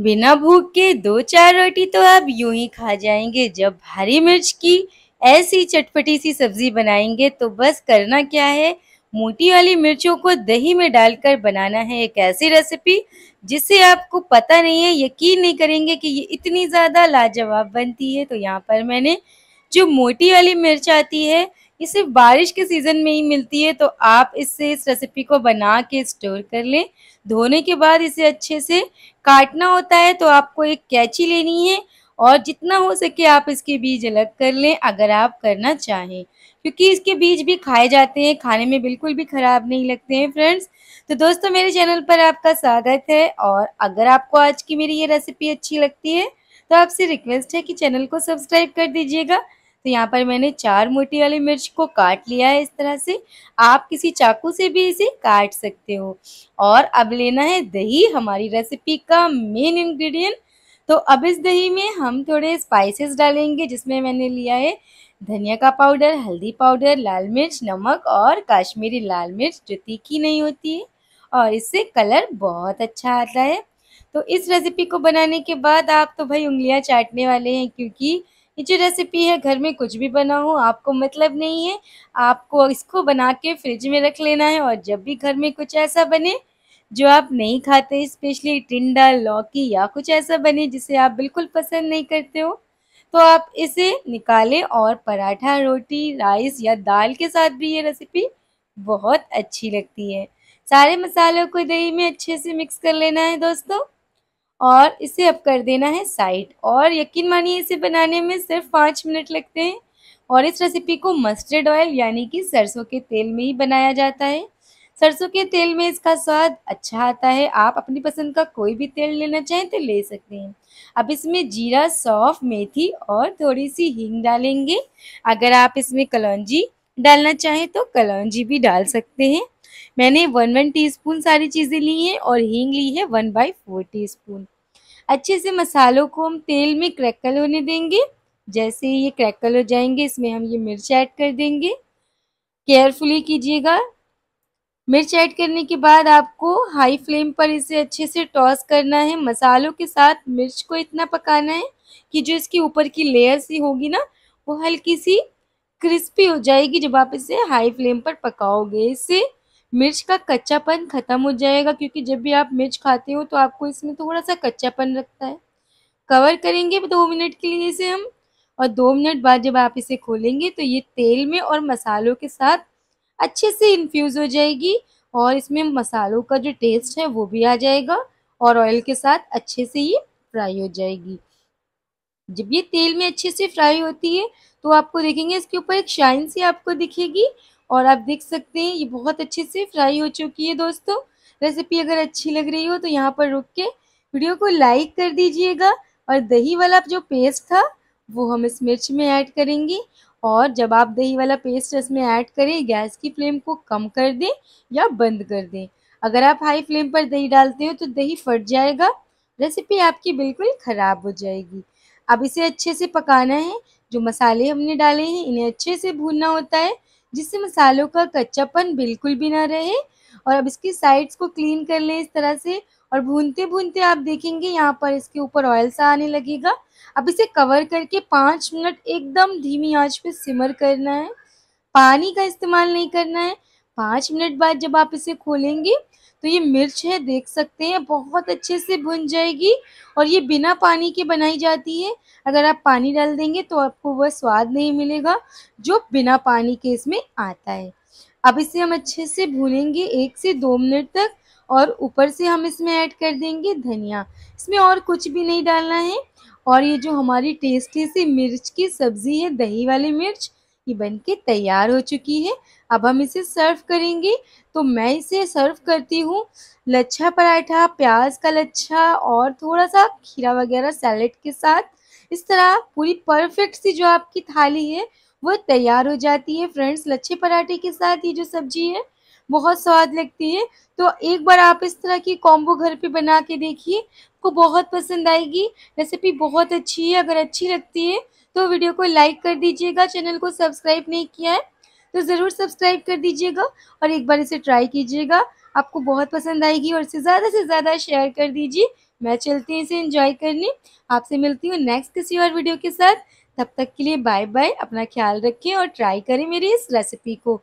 बिना भूख के दो चार रोटी तो आप यूं ही खा जाएंगे जब भारी मिर्च की ऐसी चटपटी सी सब्जी बनाएंगे तो बस करना क्या है मोटी वाली मिर्चों को दही में डालकर बनाना है एक ऐसी रेसिपी जिससे आपको पता नहीं है यकीन नहीं करेंगे कि ये इतनी ज़्यादा लाजवाब बनती है तो यहाँ पर मैंने जो मोटी वाली मिर्च आती है ये सिर्फ बारिश के सीज़न में ही मिलती है तो आप इससे इस रेसिपी को बना के स्टोर कर लें धोने के बाद इसे अच्छे से काटना होता है तो आपको एक कैची लेनी है और जितना हो सके आप इसके बीज अलग कर लें अगर आप करना चाहें क्योंकि इसके बीज भी खाए जाते हैं खाने में बिल्कुल भी ख़राब नहीं लगते हैं फ्रेंड्स तो दोस्तों मेरे चैनल पर आपका स्वागत है और अगर आपको आज की मेरी ये रेसिपी अच्छी लगती है तो आपसे रिक्वेस्ट है कि चैनल को सब्सक्राइब कर दीजिएगा तो यहाँ पर मैंने चार मोटी वाली मिर्च को काट लिया है इस तरह से आप किसी चाकू से भी इसे काट सकते हो और अब लेना है दही हमारी रेसिपी का मेन इंग्रेडिएंट तो अब इस दही में हम थोड़े स्पाइसेस डालेंगे जिसमें मैंने लिया है धनिया का पाउडर हल्दी पाउडर लाल मिर्च नमक और काश्मीरी लाल मिर्च जो तीखी नहीं होती है और इससे कलर बहुत अच्छा आता है तो इस रेसिपी को बनाने के बाद आप तो भाई उंगलियां चाटने वाले हैं क्योंकि ये जो रेसिपी है घर में कुछ भी बना हो आपको मतलब नहीं है आपको इसको बना के फ्रिज में रख लेना है और जब भी घर में कुछ ऐसा बने जो आप नहीं खाते स्पेशली टिंडा लौकी या कुछ ऐसा बने जिसे आप बिल्कुल पसंद नहीं करते हो तो आप इसे निकालें और पराठा रोटी राइस या दाल के साथ भी ये रेसिपी बहुत अच्छी लगती है सारे मसालों को दही में अच्छे से मिक्स कर लेना है दोस्तों और इसे अब कर देना है साइड और यकीन मानिए इसे बनाने में सिर्फ पाँच मिनट लगते हैं और इस रेसिपी को मस्टर्ड ऑयल यानी कि सरसों के तेल में ही बनाया जाता है सरसों के तेल में इसका स्वाद अच्छा आता है आप अपनी पसंद का कोई भी तेल लेना चाहें तो ले सकते हैं अब इसमें जीरा सौफ मेथी और थोड़ी सी हींग डालेंगे अगर आप इसमें कलौजी डालना चाहें तो कलौजी भी डाल सकते हैं मैंने वन वन टीस्पून सारी चीज़ें ली हैं और हींग ली है वन बाई फोर टी अच्छे से मसालों को हम तेल में क्रैकल होने देंगे जैसे ही ये क्रैकल हो जाएंगे इसमें हम ये मिर्च ऐड कर देंगे केयरफुली कीजिएगा मिर्च ऐड करने के बाद आपको हाई फ्लेम पर इसे अच्छे से टॉस करना है मसालों के साथ मिर्च को इतना पकाना है कि जो इसकी ऊपर की लेयर सी होगी ना वो हल्की सी क्रिस्पी हो जाएगी जब आप इसे हाई फ्लेम पर पकाओगे इससे मिर्च का कच्चापन ख़त्म हो जाएगा क्योंकि जब भी आप मिर्च खाते हो तो आपको इसमें थोड़ा सा कच्चापन लगता है कवर करेंगे दो मिनट के लिए इसे हम और दो मिनट बाद जब आप इसे खोलेंगे तो ये तेल में और मसालों के साथ अच्छे से इन्फ्यूज़ हो जाएगी और इसमें मसालों का जो टेस्ट है वो भी आ जाएगा और ऑयल के साथ अच्छे से ये फ्राई हो जाएगी जब ये तेल में अच्छे से फ्राई होती है तो आपको देखेंगे इसके ऊपर एक शाइन सी आपको दिखेगी और आप देख सकते हैं ये बहुत अच्छे से फ्राई हो चुकी है दोस्तों रेसिपी अगर अच्छी लग रही हो तो यहाँ पर रुक के वीडियो को लाइक कर दीजिएगा और दही वाला जो पेस्ट था वो हम इस मिर्च में ऐड करेंगे और जब आप दही वाला पेस्ट इसमें ऐड करें गैस की फ्लेम को कम कर दें या बंद कर दें अगर आप हाई फ्लेम पर दही डालते हो तो दही फट जाएगा रेसिपी आपकी बिल्कुल ख़राब हो जाएगी अब इसे अच्छे से पकाना है जो मसाले हमने डाले हैं इन्हें अच्छे से भूनना होता है जिससे मसालों का कच्चापन बिल्कुल भी ना रहे और अब इसकी साइड्स को क्लीन कर लें इस तरह से और भूनते भूनते आप देखेंगे यहाँ पर इसके ऊपर ऑयल सा आने लगेगा अब इसे कवर करके पाँच मिनट एकदम धीमी आंच पे सिमर करना है पानी का इस्तेमाल नहीं करना है पाँच मिनट बाद जब आप इसे खोलेंगे तो ये मिर्च है देख सकते हैं बहुत अच्छे से भुन जाएगी और ये बिना पानी के बनाई जाती है अगर आप पानी डाल देंगे तो आपको वह स्वाद नहीं मिलेगा जो बिना पानी के इसमें आता है अब इसे हम अच्छे से भूनेंगे एक से दो मिनट तक और ऊपर से हम इसमें ऐड कर देंगे धनिया इसमें और कुछ भी नहीं डालना है और ये जो हमारी टेस्टी सी मिर्च की सब्ज़ी है दही वाली मिर्च की बनके तैयार हो चुकी है अब हम इसे सर्व करेंगे तो मैं इसे सर्व करती हूँ लच्छा पराठा प्याज का लच्छा और थोड़ा सा खीरा वगैरह सैलेड के साथ इस तरह पूरी परफेक्ट सी जो आपकी थाली है वो तैयार हो जाती है फ्रेंड्स लच्छे पराठे के साथ ये जो सब्जी है बहुत स्वाद लगती है तो एक बार आप इस तरह की कॉम्बो घर पे बना के देखिए आपको बहुत पसंद आएगी रेसिपी बहुत अच्छी है अगर अच्छी लगती है तो वीडियो को लाइक कर दीजिएगा चैनल को सब्सक्राइब नहीं किया है तो ज़रूर सब्सक्राइब कर दीजिएगा और एक बार इसे ट्राई कीजिएगा आपको बहुत पसंद आएगी और इसे ज़्यादा से ज़्यादा शेयर कर दीजिए मैं चलती हूँ इसे इन्जॉय करने आपसे मिलती हूँ नेक्स्ट किसी और वीडियो के साथ तब तक के लिए बाय बाय अपना ख्याल रखें और ट्राई करें मेरी इस रेसिपी को